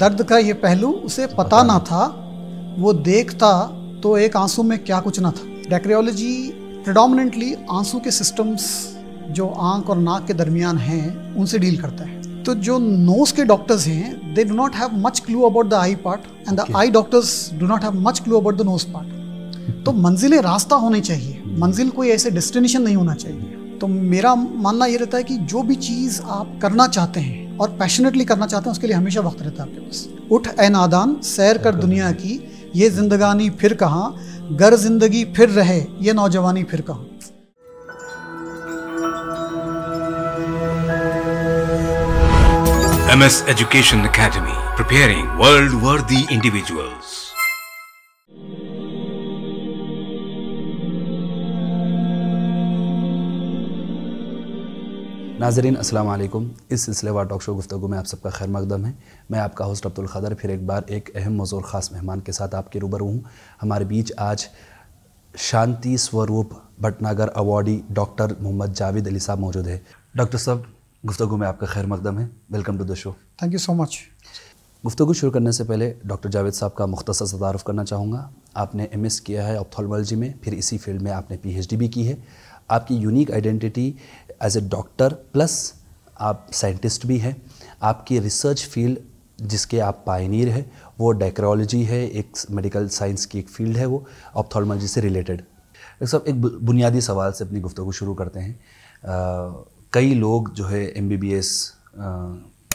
दर्द का ये पहलू उसे पता ना था वो देखता तो एक आंसू में क्या कुछ ना था डेक्रियोलॉजी प्रडोमिनेटली आंसू के सिस्टम्स जो आंख और नाक के दरमियान हैं उनसे डील करता है तो जो नोज के डॉक्टर्स हैं they do not have much clue about the eye part and the eye doctors do not have much clue about the nose part तो मंजिलें रास्ता होने चाहिए मंजिल कोई ऐसे डेस्टिनेशन नहीं होना चाहिए तो मेरा मानना ये रहता है कि जो भी चीज़ आप करना चाहते हैं और पैशनेटली करना चाहते हैं उसके लिए हमेशा वक्त रहता है आपके पास उठ ए नादान सैर कर दुनिया की ये जिंदगानी फिर कहाँ गर जिंदगी फिर रहे ये नौजवानी फिर कहाँ MS Education Academy, preparing world-worthy individuals. नाजरीन वालेकुम इस सिलसिलेवार टॉक शो गुफ्तु में आप सबका खैर मकदम है मैं आपका होस्ट अब्दुल खदर फिर एक बार एक अहम मौजूर ख़ास मेहमान के साथ आपके रूबरू हूँ हमारे बीच आज शांति स्वरूप भटनागर अवार्डी डॉक्टर मोहम्मद जावेद अली साहब मौजूद है डॉक्टर साहब गुफ्तु में आपका खैर मकदम है welcome to the show thank you so much गुफ्तु शुरू करने से पहले डॉक्टर जावेद साहब का मुख्तसर तारफ़ करना चाहूँगा आपने एम एस किया है ऑप्थोलमोलॉजी में फिर इसी फील्ड में आपने पी एच डी भी की है आपकी unique identity as a doctor plus आप साइंटिस्ट भी हैं आपकी रिसर्च फील्ड जिसके आप पायनियर हैं वो डेक्रोलॉजी है एक मेडिकल साइंस की एक फील्ड है वो ऑप्थोलॉजी से रिलेटेड सब एक बुनियादी सवाल से अपनी गुफ्तु शुरू करते हैं आ, कई लोग जो है एम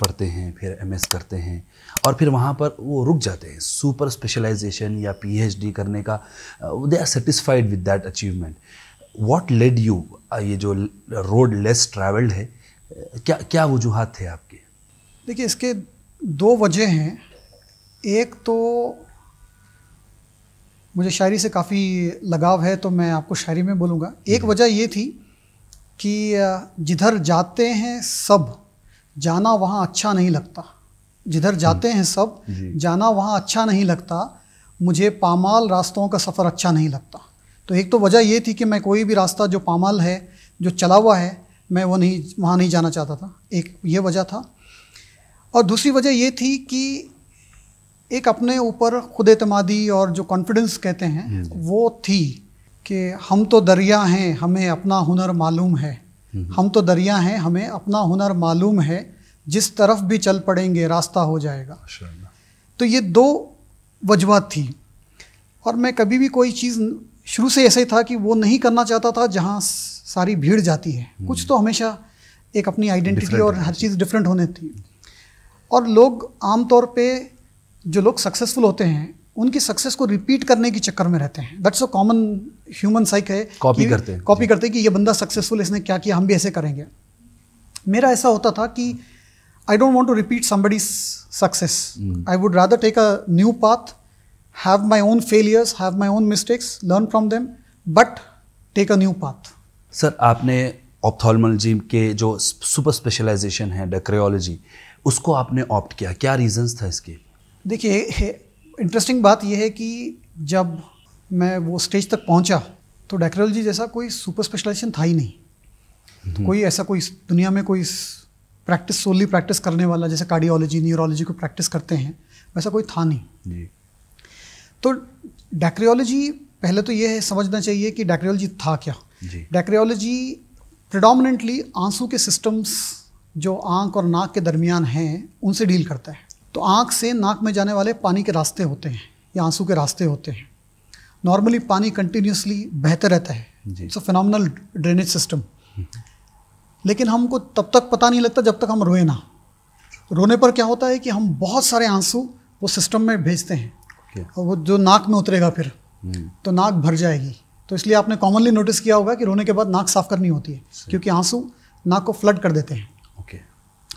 पढ़ते हैं फिर एम करते हैं और फिर वहाँ पर वो रुक जाते हैं सुपर स्पेशलाइजेशन या डी करने का they are satisfied with that achievement what led you ये जो रोड लेस ट्रैवल्ड है क्या क्या वजूहत थे आपके देखिए इसके दो वजह हैं एक तो मुझे शायरी से काफ़ी लगाव है तो मैं आपको शायरी में बोलूँगा एक हम्म। वजह ये थी कि जिधर जाते हैं सब जाना वहाँ अच्छा नहीं लगता जिधर जाते हम्म। हैं सब जाना वहाँ अच्छा नहीं लगता मुझे पामाल रास्तों का सफ़र अच्छा नहीं लगता तो एक तो वजह ये थी कि मैं कोई भी रास्ता जो पामाल है जो चला हुआ है मैं वो नहीं वहाँ नहीं जाना चाहता था एक ये वजह था और दूसरी वजह ये थी कि एक अपने ऊपर खुद एतमादी और जो कॉन्फिडेंस कहते हैं हम्म। वो थी कि हम तो दरिया हैं हमें अपना हुनर मालूम है हम्म। हम तो दरिया हैं हमें अपना हुनर मालूम है जिस तरफ भी चल पड़ेंगे रास्ता हो जाएगा तो ये दो वजह थी और मैं कभी भी कोई चीज़ शुरू से ऐसा ही था कि वो नहीं करना चाहता था जहाँ सारी भीड़ जाती है हम्म। कुछ तो हमेशा एक अपनी आइडेंटिटी और हर चीज़ डिफरेंट होने थी और लोग आमतौर पे जो लोग सक्सेसफुल होते हैं उनकी सक्सेस को रिपीट करने के चक्कर में रहते हैं that's a common human psych है कॉपी करते हैं कॉपी करते हैं कि ये बंदा सक्सेसफुल इसने क्या किया हम भी ऐसे करेंगे मेरा ऐसा होता था कि I don't want to repeat somebody's success I would rather take a new path have my own failures, have my own mistakes, learn from them, but take a new path. Sir आपने ophthalmology के जो super specialisation है डेक्रियोलॉजी उसको आपने opt किया क्या reasons था इसके देखिए इंटरेस्टिंग बात यह है कि जब मैं वो स्टेज तक पहुंचा तो डेक्रियोलॉजी जैसा कोई सुपर स्पेशलाइजेशन था ही नहीं तो कोई ऐसा कोई दुनिया में कोई प्रैक्टिस सोली प्रैक्टिस करने वाला जैसे कार्डियोलॉजी न्यूरोलॉजी को प्रैक्टिस करते हैं वैसा कोई था नहीं जी तो डैक्रियोलॉजी पहले तो ये है समझना चाहिए कि डैक्रियोलॉजी था क्या डैक्रियोलॉजी प्रडोमिनेंटली आंसू के सिस्टम्स जो आंख और नाक के दरमियान हैं उनसे डील करता है तो आंख से नाक में जाने वाले पानी के रास्ते होते हैं या आंसू के रास्ते होते हैं नॉर्मली पानी कंटिन्यूसली बेहतर रहता है it's a final drainage system लेकिन हमको तब तक पता नहीं लगता जब तक हम रोए ना रोने पर क्या होता है कि हम बहुत सारे आंसू वो सिस्टम में भेजते हैं yes. वो जो नाक में उतरेगा फिर हम्म। तो नाक भर जाएगी तो इसलिए आपने कॉमनली नोटिस किया होगा कि रोने के बाद नाक साफ करनी होती है क्योंकि आंसू नाक को फ्लड कर देते हैं ओके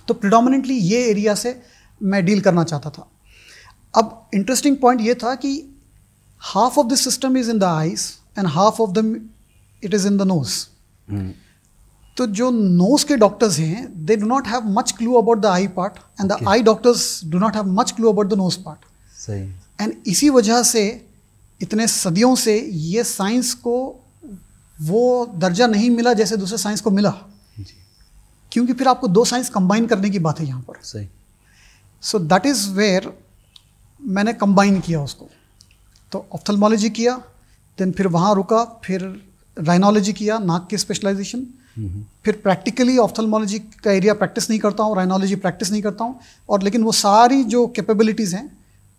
तो प्रिडोमिनेटली ये एरिया से मैं डील करना चाहता था अब इंटरेस्टिंग पॉइंट ये था कि half of the system is in the eyes and half of the it is in the nose तो जो नोज के डॉक्टर्स हैं they do not have much clue about the eye part and the eye doctors do not have much clue about the nose part सही and इसी वजह से इतने सदियों से ये साइंस को वो दर्जा नहीं मिला जैसे दूसरे साइंस को मिला क्योंकि फिर आपको दो साइंस कंबाइन करने की बात है यहाँ पर सही सो दैट इज़ वेयर मैंने कंबाइन किया उसको तो ऑप्थलमोलॉजी किया देन फिर वहाँ रुका फिर राइनोलॉजी किया नाक की स्पेशलाइजेशन हम्म। फिर प्रैक्टिकली ऑप्थलमोलॉजी का एरिया प्रैक्टिस नहीं करता हूँ राइनोलॉजी प्रैक्टिस नहीं करता हूँ और लेकिन वो सारी जो कैपेबिलिटीज़ हैं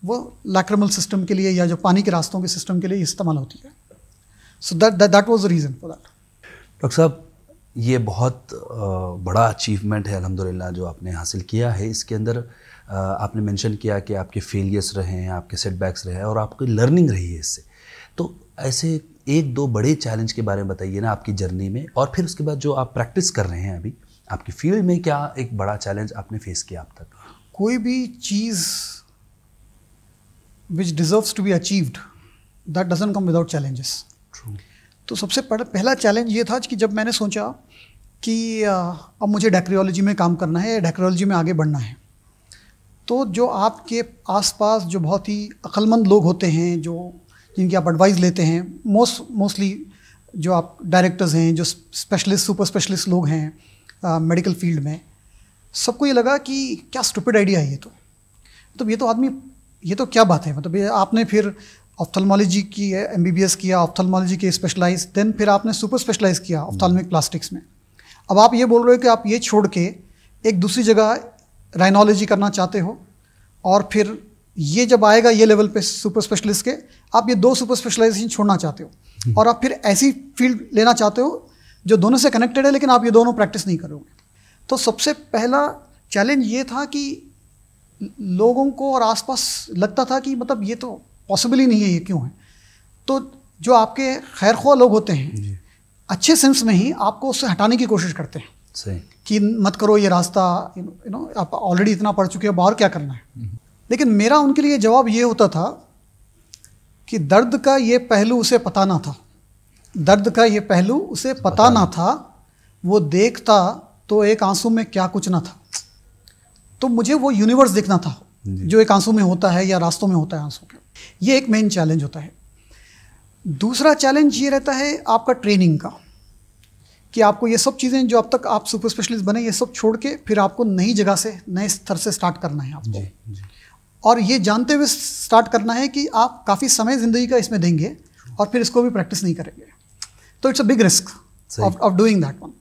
वो लैक्रमल सिस्टम के लिए या जो पानी के रास्तों के सिस्टम के लिए इस्तेमाल होती है so that that was the reason for that doctor साहब ये बहुत बड़ा अचीवमेंट है अलहमदिल्ला जो आपने हासिल किया है इसके अंदर आपने मेंशन किया कि आपके फेलियर्स रहे हैं आपके सेटबैक्स रहे हैं और आपकी लर्निंग रही है इससे तो ऐसे एक दो बड़े चैलेंज के बारे में बताइए ना आपकी जर्नी में और फिर उसके बाद जो आप प्रैक्टिस कर रहे हैं अभी आपकी फील्ड में क्या एक बड़ा चैलेंज आपने फेस किया अब तक कोई भी चीज़ which deserves to be achieved that doesn't come without challenges तो सबसे पहला चैलेंज ये था कि जब मैंने सोचा कि अब मुझे डेक्रियोलॉजी में काम करना है या डेक्रियोलॉजी में आगे बढ़ना है तो जो आपके आसपास जो बहुत ही अक्लमंद लोग होते हैं जो जिनकी आप एडवाइस लेते हैं मोस्ट मोस्टली जो आप डायरेक्टर्स हैं जो स्पेशलिस्ट सुपर स्पेशलिस्ट लोग हैं मेडिकल फील्ड में सबको ये लगा कि क्या स्टूपिड आइडिया है ये तो मतलब तो ये तो आदमी ये तो क्या बात है मतलब आपने फिर ऑफ्थलमोलॉजी की एम बी बी एस किया ऑफ्थलमोलॉजी के स्पेशलाइज देन फिर आपने सुपर स्पेशलाइज किया ऑफ्थलमिक हम्म। प्लास्टिक्स में अब आप ये बोल रहे हो कि आप ये छोड़ के एक दूसरी जगह राइनोलॉजी करना चाहते हो और फिर ये जब आएगा ये लेवल पे सुपर स्पेशलिस्ट के आप ये दो सुपर स्पेशलाइजेशन छोड़ना चाहते हो हम्म। और आप फिर ऐसी फील्ड लेना चाहते हो जो दोनों से कनेक्टेड है लेकिन आप ये दोनों प्रैक्टिस नहीं करोगे तो सबसे पहला चैलेंज ये था कि लोगों को और आसपास लगता था कि मतलब ये तो पॉसिबल ही नहीं है ये क्यों है तो जो आपके खैर ख्वा लोग होते हैं अच्छे सेंस में ही आपको उससे हटाने की कोशिश करते हैं सही कि मत करो ये रास्ता यू नो आप ऑलरेडी इतना पढ़ चुके हो बाहर क्या करना है हम्म। लेकिन मेरा उनके लिए जवाब ये होता था कि दर्द का ये पहलू उसे पता ना था दर्द का ये पहलू उसे पता ना था वो देखता तो एक आंसू में क्या कुछ ना था तो मुझे वो यूनिवर्स देखना था जो एक आंसू में होता है या रास्तों में होता है आंसू के ये एक मेन चैलेंज होता है दूसरा चैलेंज ये रहता है आपका ट्रेनिंग का कि आपको ये सब चीज़ें जो अब तक आप सुपर स्पेशलिस्ट बने ये सब छोड़ के फिर आपको नई जगह से नए स्तर से स्टार्ट करना है आपको जी, जी। और ये जानते हुए स्टार्ट करना है कि आप काफ़ी समय ज़िंदगी का इसमें देंगे और फिर इसको भी प्रैक्टिस नहीं करेंगे तो it's a big risk of doing that one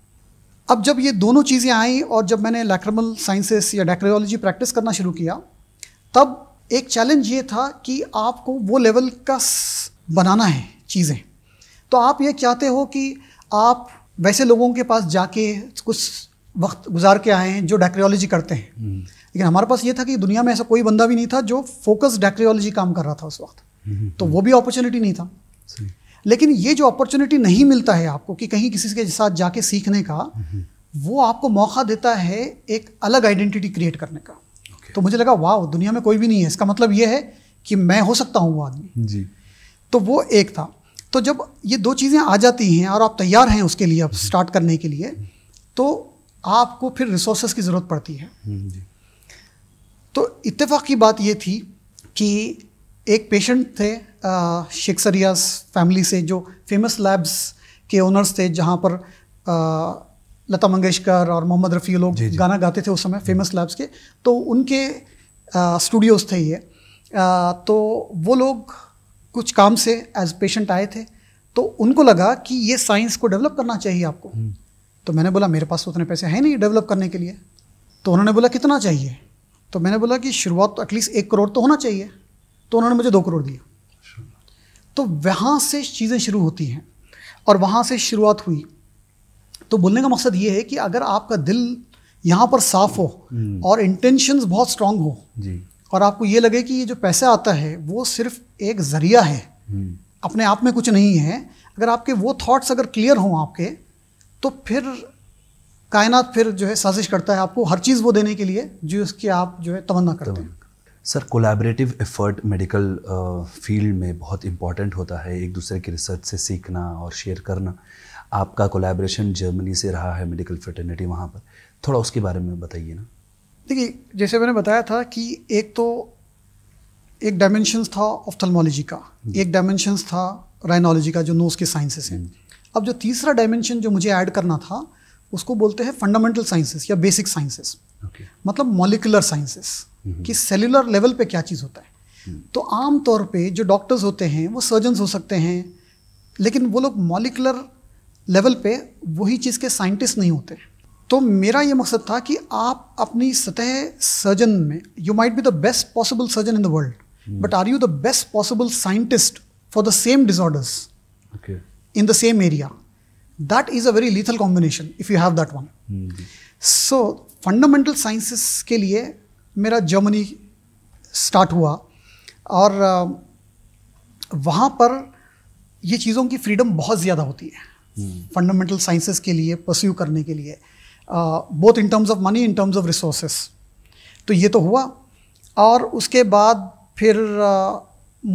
अब जब ये दोनों चीज़ें आई और जब मैंने लैक्रमल साइंसेस या डेक्रोलॉजी प्रैक्टिस करना शुरू किया तब एक चैलेंज ये था कि आपको वो लेवल का बनाना है चीज़ें तो आप ये चाहते हो कि आप वैसे लोगों के पास जाके कुछ वक्त गुजार के आए हैं जो डेक्रियोलॉजी करते हैं हम्म। लेकिन हमारे पास ये था कि दुनिया में ऐसा कोई बंदा भी नहीं था जो फोकस डेक्रियोलॉजी काम कर रहा था उस वक्त हम्म, हम्म, तो वो भी अपॉर्चुनिटी नहीं था लेकिन ये जो अपॉर्चुनिटी नहीं मिलता है आपको कि कहीं किसी के साथ जाके सीखने का हम्म। वो आपको मौका देता है एक अलग आइडेंटिटी क्रिएट करने का okay. तो मुझे लगा वाह दुनिया में कोई भी नहीं है इसका मतलब ये है कि मैं हो सकता हूँ वो आदमी जी तो वो एक था तो जब ये दो चीज़ें आ जाती हैं और आप तैयार हैं उसके लिए अब स्टार्ट हम्म। करने के लिए तो आपको फिर रिसोर्सेज की ज़रूरत पड़ती है हम्म, तो इत्तेफाक की बात ये थी कि एक पेशेंट थे शेक्सरियाज फैमिली से जो फेमस लैब्स के ओनर्स थे जहाँ पर आ, लता मंगेशकर और मोहम्मद रफ़ी लोग जी जी। गाना गाते थे उस समय फेमस लैब्स के तो उनके स्टूडियोज़ थे ये आ, तो वो लोग कुछ काम से एज पेशेंट आए थे तो उनको लगा कि ये साइंस को डेवलप करना चाहिए आपको हम्म। तो मैंने बोला मेरे पास तो उतने पैसे हैं नहीं डेवलप करने के लिए तो उन्होंने बोला कितना चाहिए तो मैंने बोला कि शुरुआत तो एटलीस्ट एक करोड़ तो होना चाहिए तो उन्होंने मुझे दो करोड़ दिए तो वहाँ से चीज़ें शुरू होती हैं और वहाँ से शुरुआत हुई तो बोलने का मकसद ये है कि अगर आपका दिल यहाँ पर साफ हो हम्म। और इंटेंशंस बहुत स्ट्रांग हो जी। और आपको ये लगे कि ये जो पैसा आता है वो सिर्फ एक जरिया है हम्म। अपने आप में कुछ नहीं है अगर आपके वो थॉट्स अगर क्लियर हों आपके तो फिर कायनात फिर जो है साजिश करता है आपको हर चीज़ वो देने के लिए जो उसकी आप जो है तमन्ना करते हैं sir collaborative effort medical field में बहुत इम्पॉर्टेंट होता है एक दूसरे की रिसर्च से सीखना और शेयर करना आपका कोलैबोरेशन जर्मनी से रहा है मेडिकल फर्टर्निटी वहाँ पर थोड़ा उसके बारे में बताइए ना देखिए जैसे मैंने बताया था कि एक तो एक डायमेंशन था ऑफ्थलमोलॉजी का एक डायमेंशन था राइनोलॉजी का जो नोज के साइंसेस हैं अब जो तीसरा डायमेंशन जो मुझे ऐड करना था उसको बोलते हैं फंडामेंटल साइंसेस या बेसिक साइंसेस मतलब मॉलिकुलर साइंसेस हम्म। कि सेलुलर लेवल पे क्या चीज़ होता है हम्म। तो आम तौर पे जो डॉक्टर्स होते हैं वो सर्जन्स हो सकते हैं लेकिन वो लोग मॉलिकुलर लेवल पे वही चीज़ के साइंटिस्ट नहीं होते तो मेरा ये मकसद था कि आप अपनी सतह सर्जन में you might be the best possible surgeon in the world but are you the best possible scientist for the same disorders in the same area that is a very lethal combination if you have that one so fundamental sciences के लिए मेरा Germany start हुआ और वहाँ पर ये चीज़ों की फ्रीडम बहुत ज़्यादा होती है हम्म। फंडामेंटल साइंसेस के लिए परस्यू करने के लिए both in terms of money in terms of resources तो ये तो हुआ और उसके बाद फिर आ,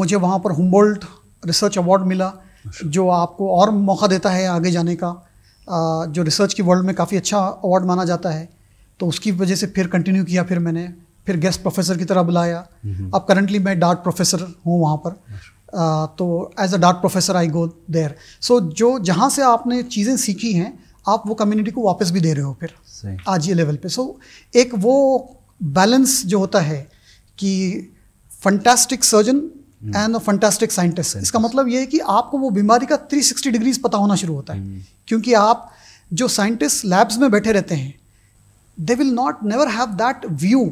मुझे वहाँ पर हुमबोल्ट रिसर्च अवार्ड मिला अच्छा। जो आपको और मौका देता है आगे जाने का आ, जो रिसर्च की वर्ल्ड में काफ़ी अच्छा अवार्ड माना जाता है तो उसकी वजह से फिर कंटिन्यू किया फिर मैंने फिर गेस्ट प्रोफेसर की तरह बुलाया अब करंटली मैं डार्ट प्रोफेसर हूँ वहाँ पर अच्छा। आ, तो as a dart professor I go there so जो जहाँ से आपने चीज़ें सीखी हैं आप वो कम्युनिटी को वापस भी दे रहे हो फिर आज ये लेवल पे सो so, एक वो बैलेंस जो होता है कि fantastic surgeon and fantastic scientist इसका मतलब ये है कि आपको वो बीमारी का 360 डिग्रीज पता होना शुरू होता है हम्म। क्योंकि आप जो साइंटिस्ट लैब्स में बैठे रहते हैं they will not never have that view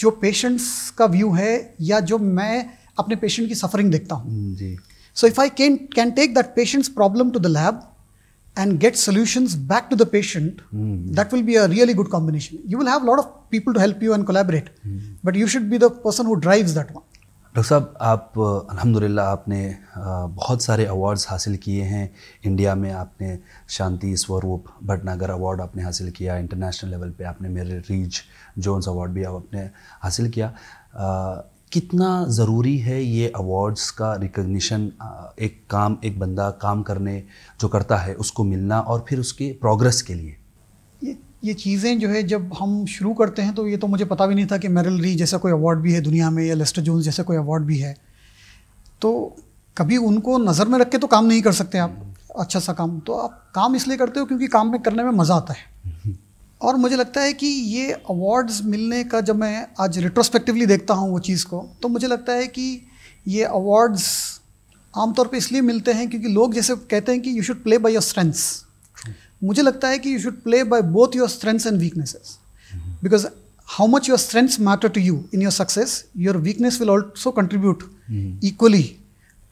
जो पेशेंट्स का व्यू है या जो मैं अपने पेशेंट की सफरिंग देखता हूँ हम्म, जी so if I can can take that patient's problem to the lab and get solutions back to the patient that will be a really good combination you will have lot of people to help you and collaborate but you should be the person who drives that one doctor साहब आप अल्हम्दुलिल्लाह आपने बहुत सारे awards हासिल किए हैं India में आपने शांति स्वरूप भटनागर अवार्ड आपने हासिल किया इंटरनेशनल लेवल पे आपने मेरे रीज जोन्स अवार्ड भी आपने हासिल किया आ, कितना ज़रूरी है ये अवार्ड्स का रिकग्निशन एक काम एक बंदा काम करने जो करता है उसको मिलना और फिर उसके प्रोग्रेस के लिए ये चीज़ें जो है जब हम शुरू करते हैं तो ये तो मुझे पता भी नहीं था कि मेरल री जैसा कोई अवार्ड भी है दुनिया में या लेस्टर जोन्स जैसा कोई अवार्ड भी है तो कभी उनको नज़र में रख के तो काम नहीं कर सकते आप अच्छा सा काम तो आप काम इसलिए करते हो क्योंकि काम में करने में मज़ा आता है और मुझे लगता है कि ये अवार्ड्स मिलने का जब मैं आज रिट्रोस्पेक्टिवली देखता हूँ वो चीज़ को तो मुझे लगता है कि ये अवार्ड्स आमतौर पर इसलिए मिलते हैं क्योंकि लोग जैसे कहते हैं कि you should play by your strengths मुझे लगता है कि you should play by both your strengths and how much your strengths matter to you in your success your weakness will also contribute hmm. equally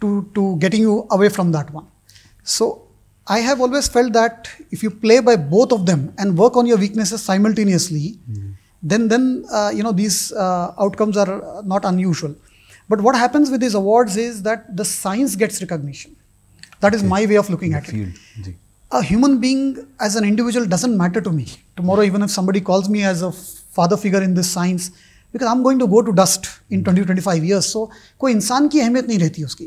to to getting you away from that one so i have always felt that if you play by both of them and work on your weaknesses simultaneously hmm. then then uh, you know these uh, outcomes are uh, not unusual but what happens with these awards is that the science gets recognition that is my way of looking the at field. it a human being as an individual doesn't matter to me. Tomorrow, even if somebody calls me as a father figure in this science, because I am going to go to dust in twenty twenty five years so कोई इंसान की अहमियत नहीं रहती उसकी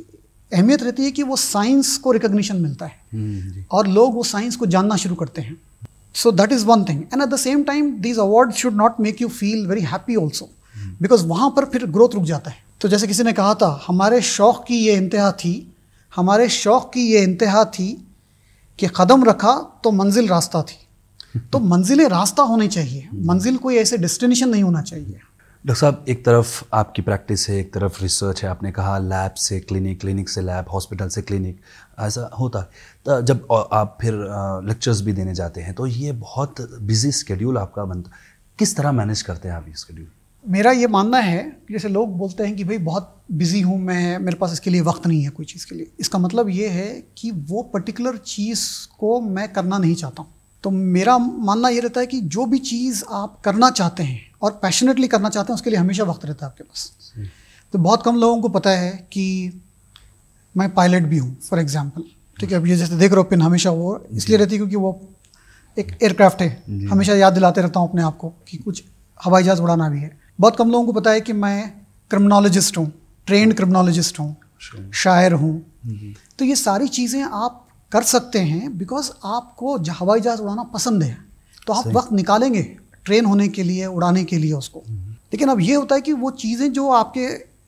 अहमियत रहती है कि वो साइंस को रिकोगशन मिलता है hmm, और लोग वो साइंस को जानना शुरू करते हैं so that is one thing and at the same time these award should not make you feel very happy also because वहाँ पर फिर ग्रोथ रुक जाता है तो जैसे किसी ने कहा था हमारे शौक़ की ये इंतहा थी हमारे शौक़ की ये इंतहा थी कि कदम रखा तो मंजिल रास्ता थी तो मंजिलें रास्ता होनी चाहिए मंजिल कोई ऐसे डेस्टिनेशन नहीं होना चाहिए डॉक्टर साहब एक तरफ आपकी प्रैक्टिस है एक तरफ रिसर्च है आपने कहा लैब से क्लिनिक क्लिनिक से लैब हॉस्पिटल से क्लिनिक ऐसा होता है तो जब आप फिर लेक्चर्स भी देने जाते हैं तो ये बहुत बिजी स्केड्यूल आपका बनता किस तरह मैनेज करते हैं आप ये स्केड्यूल मेरा ये मानना है जैसे लोग बोलते हैं कि भाई बहुत बिज़ी हूँ मैं मेरे पास इसके लिए वक्त नहीं है कोई चीज़ के लिए इसका मतलब ये है कि वो पर्टिकुलर चीज़ को मैं करना नहीं चाहता हूँ तो मेरा मानना ये रहता है कि जो भी चीज़ आप करना चाहते हैं और पैशनेटली करना चाहते हैं उसके लिए हमेशा वक्त रहता है आपके पास तो बहुत कम लोगों को पता है कि मैं पायलट भी हूँ फॉर एग्जाम्पल ठीक है अब ये जैसे देख रहे हो पिन हमेशा वो इसलिए रहती है क्योंकि वो एक एयरक्राफ्ट है हमेशा याद दिलाते रहता हूँ अपने आप को कि कुछ हवाई जहाज़ उड़ाना भी है बहुत कम लोगों को पता है कि मैं क्रिमिनोलॉजिस्ट हूँ ट्रेंड क्रिमिनोलॉजिस्ट hmm. हूँ शायर हूँ mm-hmm. तो ये सारी चीज़ें आप कर सकते हैं बिकॉज आपको हवाई जहाज़ उड़ाना पसंद है तो आप वक्त निकालेंगे ट्रेन होने के लिए उड़ाने के लिए उसको mm-hmm. लेकिन अब ये होता है कि वो चीज़ें जो आपके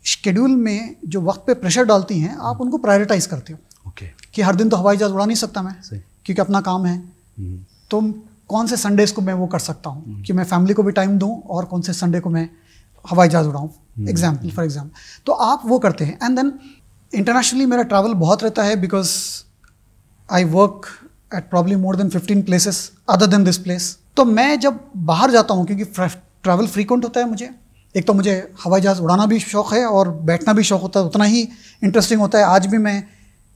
शेड्यूल में जो वक्त पे प्रेशर डालती हैं आप mm-hmm. उनको प्रायोरिटाइज करते हो ओके okay. कि हर दिन तो हवाई जहाज़ उड़ा नहीं सकता मैं क्योंकि अपना काम है तो कौन से संडेज को मैं वो कर सकता हूँ कि मैं फैमिली को भी टाइम दूँ और कौन से संडे को मैं हवाई जहाज़ उड़ाऊँ एग्जाम्पल फॉर एग्जाम्पल तो आप वो करते हैं एंड देन इंटरनेशनली मेरा ट्रैवल बहुत रहता है because I work at probably more than fifteen places other than this place तो मैं जब बाहर जाता हूँ क्योंकि ट्रैवल फ्रीकुंट होता है मुझे एक तो मुझे हवाई जहाज़ उड़ाना भी शौक़ है और बैठना भी शौक़ होता है उतना ही इंटरेस्टिंग होता है आज भी मैं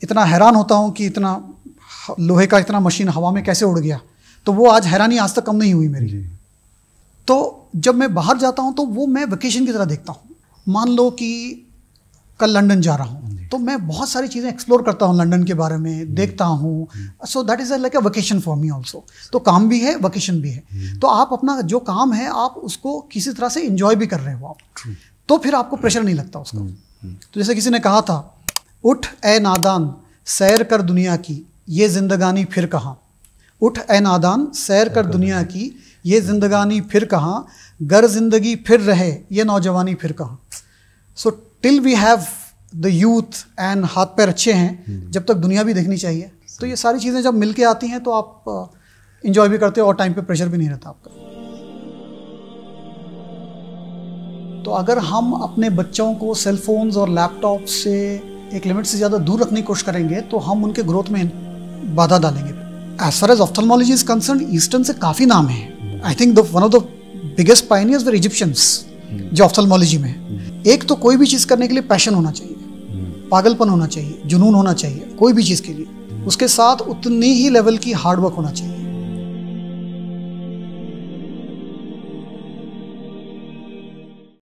इतना हैरान होता हूँ कि इतना लोहे का इतना मशीन हवा में कैसे उड़ गया तो वो आज हैरानी आज तक कम नहीं हुई मेरी तो जब मैं बाहर जाता हूँ तो वो मैं वेकेशन की तरह देखता हूँ मान लो कि कल लंदन जा रहा हूँ तो मैं बहुत सारी चीज़ें एक्सप्लोर करता हूँ लंदन के बारे में देखता हूँ so that is like a vacation for me also तो काम भी है वकेशन भी है तो आप अपना जो काम है आप उसको किसी तरह से इन्जॉय भी कर रहे हो आप तो फिर आपको प्रेशर नहीं लगता उसका हम्म, हम्म। तो जैसे किसी ने कहा था उठ ए नादान सैर कर दुनिया की ये जिंदगानी फिर कहाँ उठ ए नादान सैर कर दुनिया की ये जिंदगानी फिर कहाँ गर जिंदगी फिर रहे ये नौजवानी फिर कहाँ so till we have the youth and हाथ पैर अच्छे हैं हम्म। जब तक दुनिया भी देखनी चाहिए तो ये सारी चीज़ें जब मिल के आती हैं तो आप इंजॉय भी करते हो और टाइम पे प्रेशर भी नहीं रहता आपका तो अगर हम अपने बच्चों को सेलफोन्स और लैपटॉप से एक लिमिट से ज़्यादा दूर रखने की कोशिश करेंगे तो हम उनके ग्रोथ में बाधा डालेंगे as far as ophthalmology is concern eastern से काफ़ी नाम है I think one of the biggest pioneers were Egyptians जो ऑफ्थलमोलॉजी में हम्म। एक तो कोई भी चीज़ करने के लिए पैशन होना चाहिए हम्म। पागलपन होना चाहिए जुनून होना चाहिए कोई भी चीज़ के लिए हम्म। उसके साथ उतनी ही लेवल की हार्डवर्क होना चाहिए